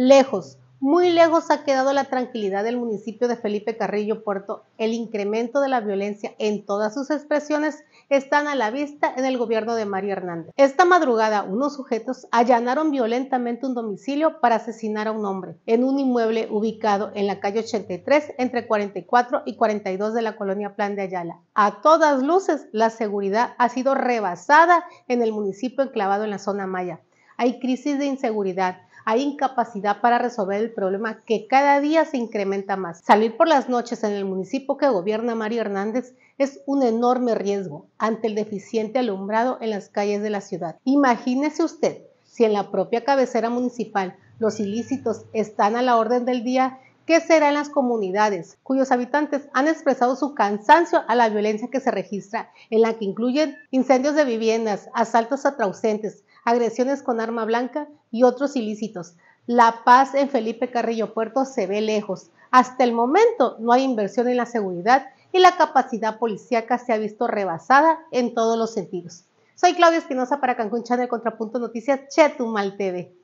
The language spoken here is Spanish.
Lejos, muy lejos ha quedado la tranquilidad del municipio de Felipe Carrillo Puerto. El incremento de la violencia en todas sus expresiones están a la vista en el gobierno de María Hernández. Esta madrugada, unos sujetos allanaron violentamente un domicilio para asesinar a un hombre en un inmueble ubicado en la calle 83 entre 44 y 42 de la colonia Plan de Ayala. A todas luces, la seguridad ha sido rebasada en el municipio enclavado en la zona Maya. Hay crisis de inseguridad hay incapacidad para resolver el problema que cada día se incrementa más. Salir por las noches en el municipio que gobierna Mario Hernández es un enorme riesgo ante el deficiente alumbrado en las calles de la ciudad. Imagínese usted si en la propia cabecera municipal los ilícitos están a la orden del día ¿Qué será en las comunidades cuyos habitantes han expresado su cansancio a la violencia que se registra, en la que incluyen incendios de viviendas, asaltos a agresiones con arma blanca y otros ilícitos? La paz en Felipe Carrillo Puerto se ve lejos. Hasta el momento no hay inversión en la seguridad y la capacidad policíaca se ha visto rebasada en todos los sentidos. Soy Claudia Espinosa para Cancún Channel Contrapunto Noticias Chetumal TV.